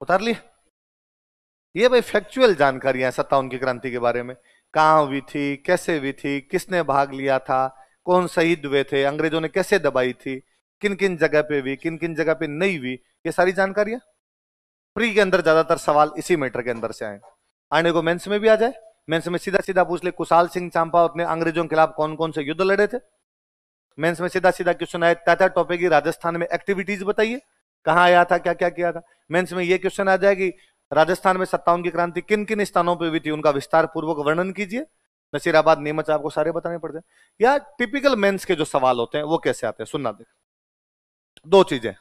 उतार लिया ये भाई फैक्चुअल जानकारियां सत्तावन की क्रांति के बारे में कहां हुई थी कैसे हुई थी किसने भाग लिया था कौन शहीद हुए थे अंग्रेजों ने कैसे दबाई थी किन किन जगह पे हुई किन किन जगह पे नहीं हुई ये सारी जानकारियां प्री के अंदर ज्यादातर सवाल इसी मैटर के अंदर से आए आने को मेंस में भी आ जाए मेंस में सीधा सीधा पूछ ले कुशाल सिंह चांपावत ने अंग्रेजों के खिलाफ कौन कौन से युद्ध लड़े थे मेंस में सीधा सीधा क्वेश्चन आया टाटा टॉपिक राजस्थान में एक्टिविटीज बताइए कहाँ आया था क्या क्या किया था मेंस में ये क्वेश्चन आ जाएगी राजस्थान में सत्तावन की क्रांति किन किन स्थानों पर हुई थी उनका विस्तार पूर्वक वर्णन कीजिए नसीराबाद नीमच आपको सारे बताने पड़ते हैं या टिपिकल मेंस के जो सवाल होते हैं वो कैसे आते हैं सुनना देख दो चीजें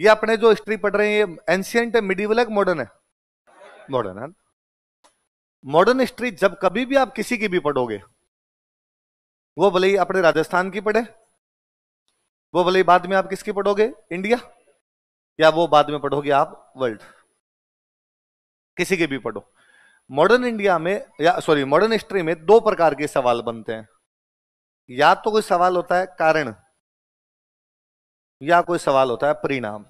ये अपने जो हिस्ट्री पढ़ रहे हैं ये एंशियंट है मिडीवल है मॉडर्न है मॉडर्न है मॉडर्न हिस्ट्री जब कभी भी आप किसी की भी पढ़ोगे वो भले ही अपने राजस्थान की पढ़े वो भले ही बाद में आप किसकी पढ़ोगे इंडिया या वो बाद में पढ़ोगे आप वर्ल्ड किसी के भी पढ़ो मॉडर्न इंडिया में या सॉरी मॉडर्न हिस्ट्री में दो प्रकार के सवाल बनते हैं या तो कोई सवाल होता है कारण या कोई सवाल होता है परिणाम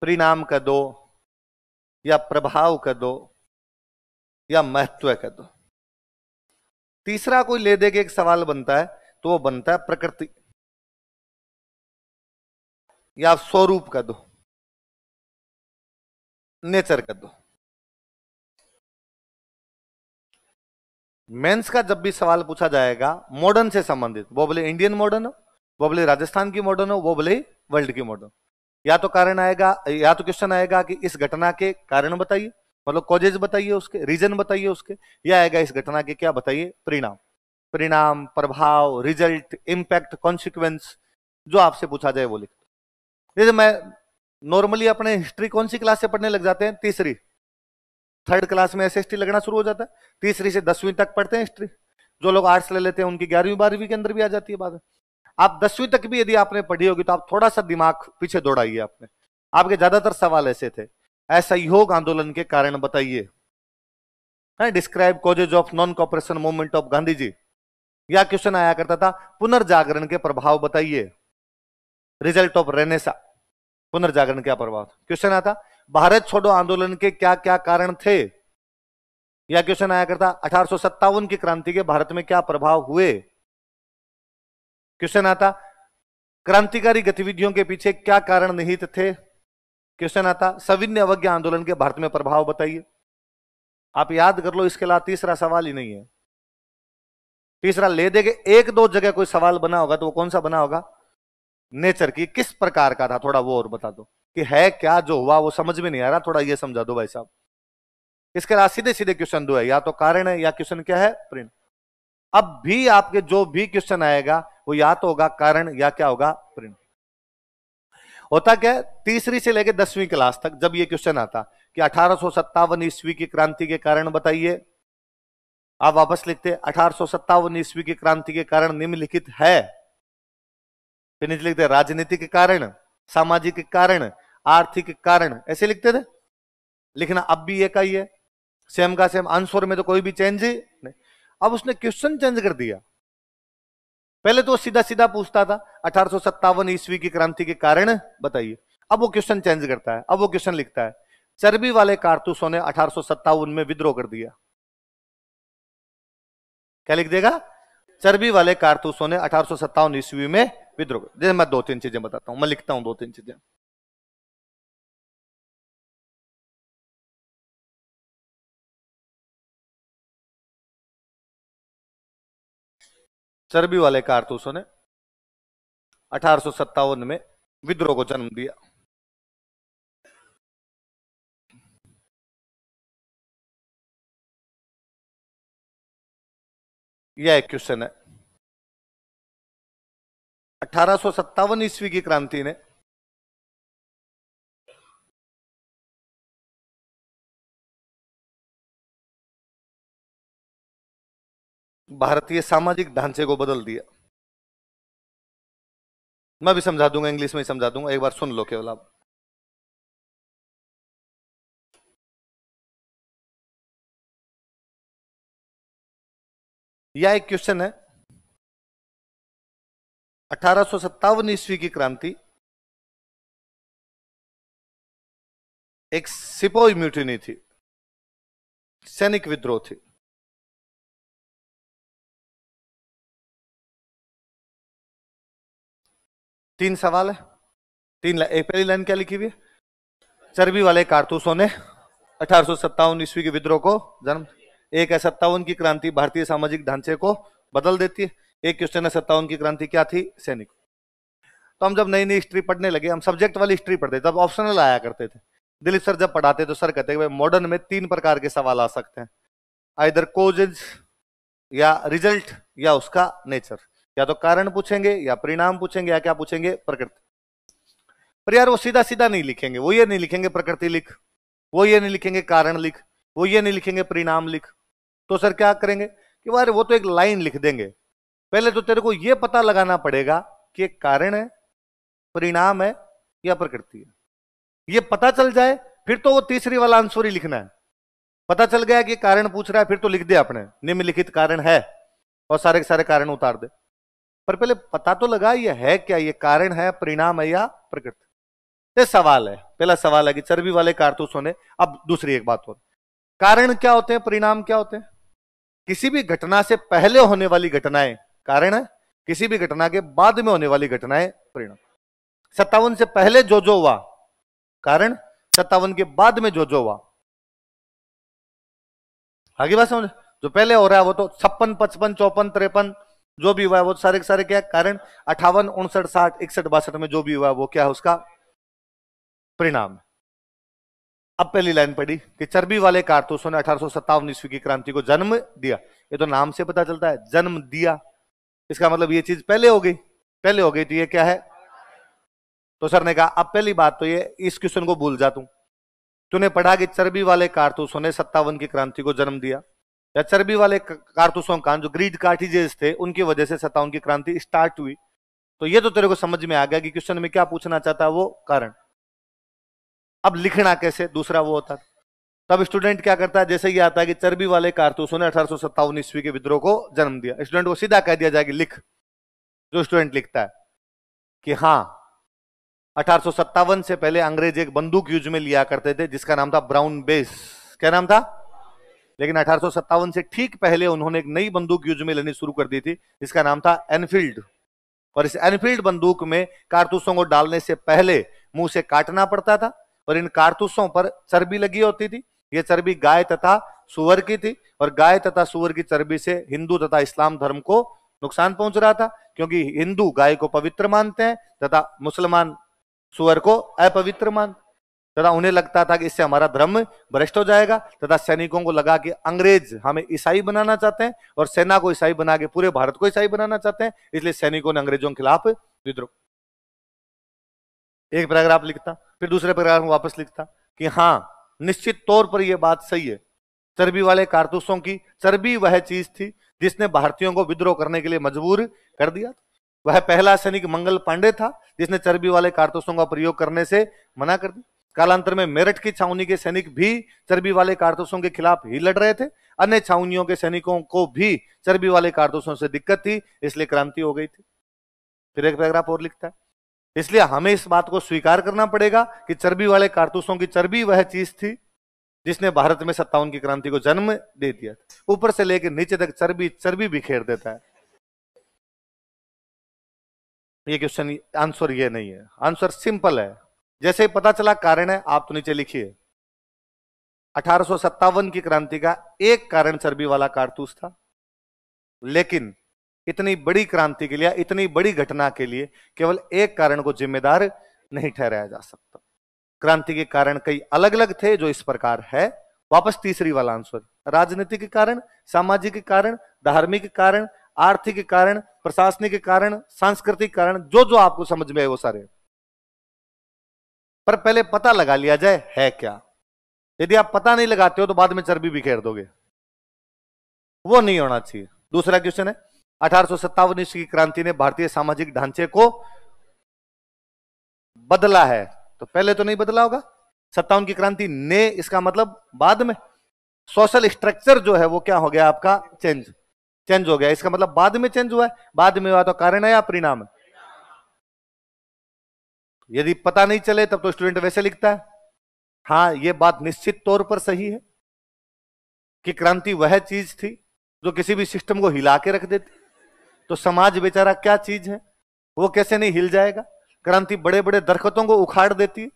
परिणाम का दो या प्रभाव का दो या महत्व कह दो तीसरा कोई ले दे के एक सवाल बनता है तो वो बनता है प्रकृति या स्वरूप कह दो नेचर कह दो मेंस का जब भी सवाल पूछा जाएगा मॉडर्न से संबंधित वो बोले इंडियन मॉडर्न हो वो बोले राजस्थान की मॉडर्न हो वो बोले वर्ल्ड की मॉडर्न या तो कारण आएगा या तो क्वेश्चन आएगा कि इस घटना के कारण बताइए मतलब कॉजेज बताइए उसके रीजन बताइए उसके या आएगा इस घटना के क्या बताइए परिणाम परिणाम प्रभाव रिजल्ट इम्पैक्ट कॉन्सिक्वेंस जो आपसे पूछा जाए वो लिख जैसे मैं नॉर्मली अपने हिस्ट्री कौन सी क्लास से पढ़ने लग जाते हैं तीसरी थर्ड क्लास में एस लगना शुरू हो जाता है तीसरी से दसवीं तक पढ़ते हैं हिस्ट्री जो लोग आर्ट्स ले लेते हैं उनकी ग्यारहवीं बारहवीं के अंदर भी आ जाती है बात आप दसवीं तक भी यदि आपने पढ़ी होगी तो आप थोड़ा सा दिमाग पीछे दौड़ाइए आपने आपके ज्यादातर सवाल ऐसे थे असहयोग आंदोलन के कारण बताइए है describe causes of non cooperation movement of Gandhi ji या क्वेश्चन आया करता था पुनर्जागरण के प्रभाव बताइए रिजल्ट ऑफ रेनेसा पुनर्जागरण क्या प्रभाव क्वेश्चन आता भारत छोड़ो आंदोलन के क्या क्या कारण थे या क्वेश्चन आया करता अठारह की क्रांति के भारत में क्या प्रभाव हुए क्वेश्चन आता क्रांतिकारी गतिविधियों के पीछे क्या कारण निहित थे क्वेश्चन आता सविन्य अवज्ञा आंदोलन के भारत में प्रभाव बताइए आप याद कर लो इसके अलावा तीसरा सवाल ही नहीं है तीसरा ले दे एक दो जगह कोई सवाल बना होगा तो वो कौन सा बना होगा नेचर की किस प्रकार का था थोड़ा वो और बता दो कि है क्या जो हुआ वो समझ में नहीं आ रहा थोड़ा ये समझा दो भाई साहब इसके अलावा सीधे सीधे क्वेश्चन दो है या तो कारण है या क्वेश्चन क्या है प्रिंट अब भी आपके जो भी क्वेश्चन आएगा वो या तो होगा कारण या क्या होगा प्रिंट होता क्या तीसरी से लेकर दसवीं क्लास तक जब ये क्वेश्चन आता कि अठारह ईस्वी की क्रांति के कारण बताइए आप वापस लिखते अठारह ईस्वी की क्रांति के कारण निम्नलिखित है फिर नीचे लिखते राजनीतिक कारण सामाजिक कारण आर्थिक कारण ऐसे लिखते थे लिखना अब भी एक ही है सेम का सेम आंसर में तो कोई भी चेंज ही नहीं अब उसने क्वेश्चन चेंज कर दिया पहले तो सीधा सीधा पूछता था अठारह ईस्वी की क्रांति के कारण बताइए अब वो क्वेश्चन चेंज करता है अब वो क्वेश्चन लिखता है चर्बी वाले कारतूसों ने अठारह में विद्रोह कर दिया क्या लिख देगा चर्बी वाले कारतूसों ने अठारह ईस्वी में विद्रोह जैसे मैं दो तीन चीजें बताता हूं मैं लिखता हूं दो तीन चीजें चर्बी वाले कारतूसों ने अठारह में विद्रोह को जन्म दिया यह एक क्वेश्चन है अठारह ईस्वी की क्रांति ने भारतीय सामाजिक ढांचे को बदल दिया मैं भी समझा दूंगा इंग्लिश में ही समझा दूंगा एक बार सुन लो केवल आप यह एक क्वेश्चन है अठारह ईस्वी की क्रांति एक सिपोई म्यूटिनी थी सैनिक विद्रोह थी तीन सवाल है तीन एक पहली लाइन क्या लिखी हुई है चर्बी वाले कारतूसों ने अठारह ईस्वी के विद्रोह को जन्म एक है सत्तावन की क्रांति भारतीय सामाजिक ढांचे को बदल देती है एक क्वेश्चन है सत्तावन की क्रांति क्या थी सैनिक तो हम जब नई नई हिस्ट्री पढ़ने लगे हम सब्जेक्ट वाली हिस्ट्री पढ़ते तब ऑप्शनल आया करते थे दिलीप सर जब पढ़ाते तो सर कहते भाई मॉडर्न में तीन प्रकार के सवाल आ सकते हैं आइदर कोजेज या रिजल्ट या उसका नेचर या तो कारण पूछेंगे या परिणाम पूछेंगे या क्या पूछेंगे प्रकृति पर यार वो सीधा सीधा नहीं लिखेंगे वो ये नहीं लिखेंगे प्रकृति लिख वो ये नहीं लिखेंगे कारण लिख वो ये नहीं लिखेंगे परिणाम लिख तो सर क्या करेंगे कि यार वो तो एक लाइन लिख देंगे पहले तो तेरे को ये पता लगाना पड़ेगा कि एक कारण है परिणाम है या प्रकृति है ये पता चल जाए फिर तो वो तीसरी वाला आंसर ही लिखना है पता चल गया कि कारण पूछ रहा है फिर तो लिख दे अपने निम्नलिखित कारण है और सारे के सारे कारण उतार दे पर पहले पता तो लगा ये है क्या ये कारण है परिणाम है या प्रकृति ये सवाल है पहला सवाल है कि चर्बी वाले कारतूस होने अब दूसरी एक बात और कारण क्या होते हैं परिणाम क्या होते हैं किसी भी घटना से पहले होने वाली घटनाएं कारण है किसी भी घटना के बाद में होने वाली घटनाएं परिणाम सत्तावन से पहले जो जो हुआ कारण सत्तावन के बाद में जो जो हुआ आगे बात समझ जो पहले हो रहा है वो तो छप्पन पचपन चौपन त्रेपन जो भी हुआ है वो सारे के सारे क्या कारण अठावन उनसठ साठ इकसठ बासठ में जो भी हुआ है वो क्या है उसका परिणाम अब पहली लाइन पढ़ी कि चर्बी वाले कारतूसों ने अठारह ईस्वी की क्रांति को जन्म दिया ये तो नाम से पता चलता है जन्म दिया इसका मतलब ये चीज पहले हो गई पहले हो गई तो ये क्या है तो सर ने कहा अब पहली बात तो ये इस क्वेश्चन को भूल जा तू तूने पढ़ा कि चर्बी वाले कारतूसों ने सत्तावन की क्रांति को जन्म दिया या चर्बी वाले कारतूसों का जो ग्रीड कार्टिजेस थे उनकी वजह से सत्तावन की क्रांति स्टार्ट हुई तो ये तो तेरे को समझ में आ गया कि क्वेश्चन में क्या पूछना चाहता है वो कारण अब लिखना कैसे दूसरा वो होता तब स्टूडेंट क्या करता है जैसे ये आता है कि चर्बी वाले कारतूसों ने अठारह ईस्वी के विद्रोह को जन्म दिया स्टूडेंट को सीधा कह दिया कि लिख जो स्टूडेंट लिखता है कि हाँ अठारह से पहले अंग्रेज एक बंदूक युद्ध में लिया करते थे जिसका नाम था ब्राउन बेस क्या नाम था लेकिन अठारह से ठीक पहले उन्होंने एक नई बंदूक युद्ध में लेनी शुरू कर दी थी जिसका नाम था एनफील्ड और इस एनफील्ड बंदूक में कारतूसों को डालने से पहले मुंह से काटना पड़ता था और इन कारतूसों पर चर्बी लगी होती थी ये चर्बी गाय तथा सुअर की थी और गाय तथा सुअर की चर्बी से हिंदू तथा इस्लाम धर्म को नुकसान पहुंच रहा था क्योंकि हिंदू गाय को पवित्र मानते हैं तथा मुसलमान सुअर को अपवित्र मानते तथा उन्हें लगता था कि इससे हमारा धर्म भ्रष्ट हो जाएगा तथा सैनिकों को लगा कि अंग्रेज हमें ईसाई बनाना चाहते हैं और सेना को ईसाई बना के पूरे भारत को ईसाई बनाना चाहते हैं इसलिए सैनिकों ने अंग्रेजों के खिलाफ विद्रोह एक पैराग्राफ लिखता फिर दूसरे पैराग्राफ में वापस लिखता कि हाँ निश्चित तौर पर यह बात सही है चर्बी वाले कारतूसों की चर्बी वह चीज थी जिसने भारतीयों को विद्रोह करने के लिए मजबूर कर दिया वह पहला सैनिक मंगल पांडे था जिसने चर्बी वाले कारतूसों का प्रयोग करने से मना कर दिया कालांतर में मेरठ की छावनी के सैनिक भी चर्बी वाले कारतूसों के खिलाफ ही लड़ रहे थे अन्य छावनियों के सैनिकों को भी चर्बी वाले कारतूसों से दिक्कत थी इसलिए क्रांति हो गई थी फिर एक पैराग्राफ और लिखता है इसलिए हमें इस बात को स्वीकार करना पड़ेगा कि चर्बी वाले कारतूसों की चर्बी वह चीज थी जिसने भारत में सत्तावन की क्रांति को जन्म दे दिया ऊपर से लेकर नीचे तक चर्बी चर्बी बिखेर देता है ये क्वेश्चन आंसर ये नहीं है आंसर सिंपल है जैसे ही पता चला कारण है आप तो नीचे लिखिए अठारह की क्रांति का एक कारण चर्बी वाला कारतूस था लेकिन इतनी बड़ी क्रांति के लिए इतनी बड़ी घटना के लिए केवल एक कारण को जिम्मेदार नहीं ठहराया जा सकता क्रांति के कारण कई अलग अलग थे जो इस प्रकार है वापस तीसरी वाला आंसर राजनीतिक कारण सामाजिक कारण धार्मिक कारण आर्थिक कारण प्रशासनिक कारण सांस्कृतिक कारण जो जो आपको समझ में आए वो सारे पर पहले पता लगा लिया जाए है क्या यदि आप पता नहीं लगाते हो तो बाद में चर्बी बिखेर दोगे वो नहीं होना चाहिए दूसरा क्वेश्चन है अठारह ईस्वी की क्रांति ने भारतीय सामाजिक ढांचे को बदला है तो पहले तो नहीं बदला होगा सत्तावन की क्रांति ने इसका मतलब बाद में सोशल स्ट्रक्चर जो है वो क्या हो गया आपका चेंज चेंज हो गया इसका मतलब बाद में चेंज हुआ है बाद में हुआ तो कारण है या परिणाम है यदि पता नहीं चले तब तो स्टूडेंट वैसे लिखता है हाँ ये बात निश्चित तौर पर सही है कि क्रांति वह चीज थी जो किसी भी सिस्टम को हिला के रख देती तो समाज बेचारा क्या चीज है वो कैसे नहीं हिल जाएगा क्रांति बड़े बड़े दरखतों को उखाड़ देती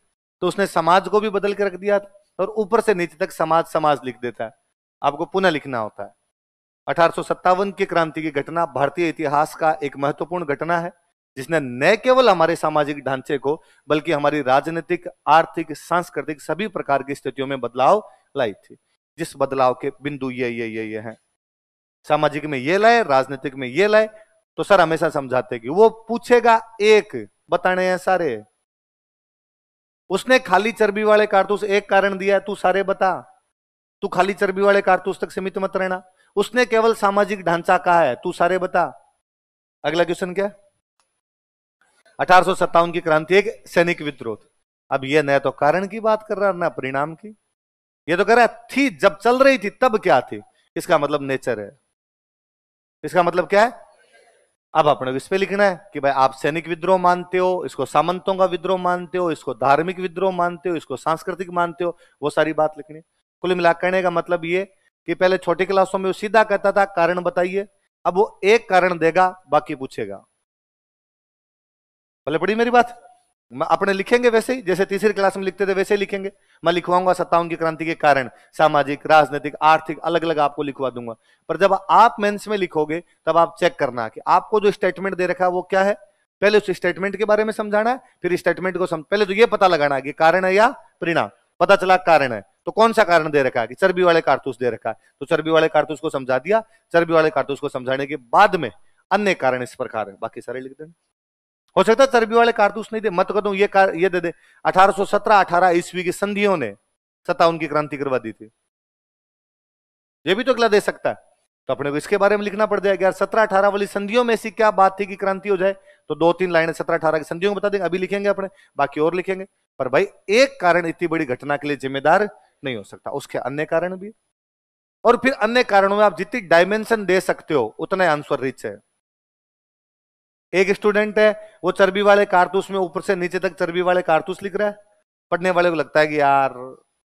तो उसने समाज को भी बदल के रख दिया और ऊपर से नीचे तक समाज समाज लिख देता है आपको पुनः लिखना होता है अठारह की क्रांति की घटना भारतीय इतिहास का एक महत्वपूर्ण घटना है जिसने न केवल हमारे सामाजिक ढांचे को बल्कि हमारी राजनीतिक आर्थिक सांस्कृतिक सभी प्रकार की स्थितियों में बदलाव लाई थी जिस बदलाव के बिंदु ये ये ये ये हैं सामाजिक में ये लाए राजनीतिक में ये लाए तो सर हमेशा समझाते कि वो पूछेगा एक बताने हैं सारे उसने खाली चर्बी वाले कारतूस एक कारण दिया है तू सारे बता तू खाली चर्बी वाले कारतूस तक सीमित मत रहना उसने केवल सामाजिक ढांचा कहा है तू सारे बता अगला क्वेश्चन क्या है अठारह की क्रांति एक सैनिक विद्रोह अब यह न तो कारण की बात कर रहा न परिणाम की यह तो कह रहा थी जब चल रही थी तब क्या थी इसका मतलब नेचर है इसका मतलब क्या है अब अपने इस पर लिखना है कि भाई आप सैनिक विद्रोह मानते हो इसको सामंतों का विद्रोह मानते हो इसको धार्मिक विद्रोह मानते हो इसको सांस्कृतिक मानते हो वो सारी बात लिखनी कुल मिलाकर का मतलब ये कि पहले छोटी क्लासों में वो सीधा कहता था कारण बताइए अब वो एक कारण देगा बाकी पूछेगा पहले पड़ी मेरी बात अपने लिखेंगे वैसे ही जैसे तीसरी क्लास में लिखते थे वैसे ही लिखेंगे मैं लिखवाऊंगा सत्ताओं की क्रांति के कारण सामाजिक राजनीतिक आर्थिक अलग अलग आपको लिखवा दूंगा पर जब आप मेंस में लिखोगे तब आप चेक करना कि आपको जो स्टेटमेंट दे रखा है वो क्या है पहले उस स्टेटमेंट के बारे में समझाना है फिर स्टेटमेंट को सम... पहले तो ये पता लगाना है कि कारण है या परिणाम पता चला कारण है तो कौन सा कारण दे रखा है कि चर्बी वाले कारतूस दे रखा है तो चर्बी वाले कारतूस को समझा दिया चर्बी वाले कारतूस को समझाने के बाद में अन्य कारण इस प्रकार है बाकी सारे लिख देना हो सकता है चर्बी वाले कारतूस नहीं दे मत कर दू ये कार, ये दे दे 1817 18 ईस्वी की संधियों ने सत्तावन की क्रांति करवा दी थी ये भी तो अगला दे सकता है तो अपने को इसके बारे में लिखना पड़ जाएगा यार सत्रह अठारह वाली संधियों में ऐसी क्या बात थी कि क्रांति हो जाए तो दो तीन लाइन सत्रह अठारह की संधियों में बता देंगे अभी लिखेंगे अपने बाकी और लिखेंगे पर भाई एक कारण इतनी बड़ी घटना के लिए जिम्मेदार नहीं हो सकता उसके अन्य कारण भी और फिर अन्य कारणों में आप जितनी डायमेंशन दे सकते हो उतना आंसर रिच है एक स्टूडेंट है वो चर्बी वाले कारतूस में ऊपर से नीचे तक चर्बी वाले कारतूस लिख रहा है पढ़ने वाले को लगता है कि यार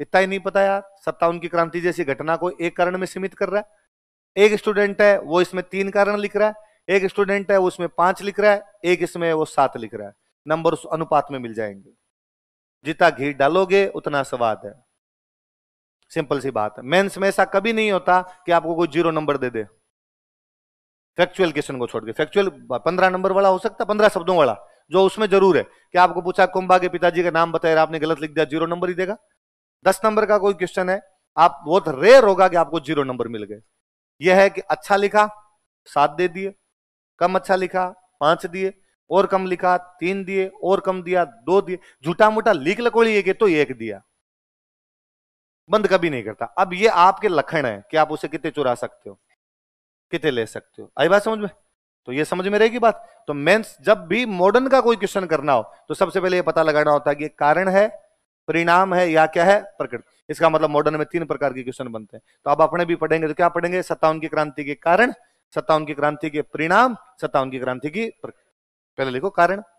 इतना ही नहीं पता यार सत्तावन की क्रांति जैसी घटना को एक कारण में सीमित कर रहा है एक स्टूडेंट है वो इसमें तीन कारण लिख रहा है एक स्टूडेंट है वो इसमें पांच लिख रहा है एक इसमें वो सात लिख रहा है नंबर उस अनुपात में मिल जाएंगे जितना घी डालोगे उतना स्वाद है सिंपल सी बात है मेंस में ऐसा कभी नहीं होता कि आपको कोई जीरो नंबर दे दे फैक्चुअल क्वेश्चन को छोड़ के फैक्चुअल पंद्रह नंबर वाला हो सकता पंद्रह शब्दों वाला जो उसमें जरूर है कि आपको पूछा कुंभा के पिताजी का नाम बताया आपने गलत लिख दिया जीरो नंबर ही देगा दस नंबर का कोई क्वेश्चन है आप बहुत रेयर होगा कि आपको जीरो नंबर मिल गए यह है कि अच्छा लिखा सात दे दिए कम अच्छा लिखा पांच दिए और कम लिखा तीन दिए और कम दिया दो दिए झूठा मोटा लिख लकोड़ी एक तो एक दिया बंद कभी नहीं करता अब ये आपके लखण है कि आप उसे कितने चुरा सकते हो कितने ले सकते हो आई बात समझ में तो ये समझ में रहेगी बात तो मेंस जब भी मॉडर्न का कोई क्वेश्चन करना हो तो सबसे पहले ये पता लगाना होता है कि कारण है परिणाम है या क्या है प्रकृति इसका मतलब मॉडर्न में तीन प्रकार के क्वेश्चन बनते हैं तो आप अपने भी पढ़ेंगे तो क्या पढ़ेंगे सत्तावन की क्रांति के कारण सत्तावन की क्रांति के परिणाम सत्तावन की क्रांति की पहले लिखो कारण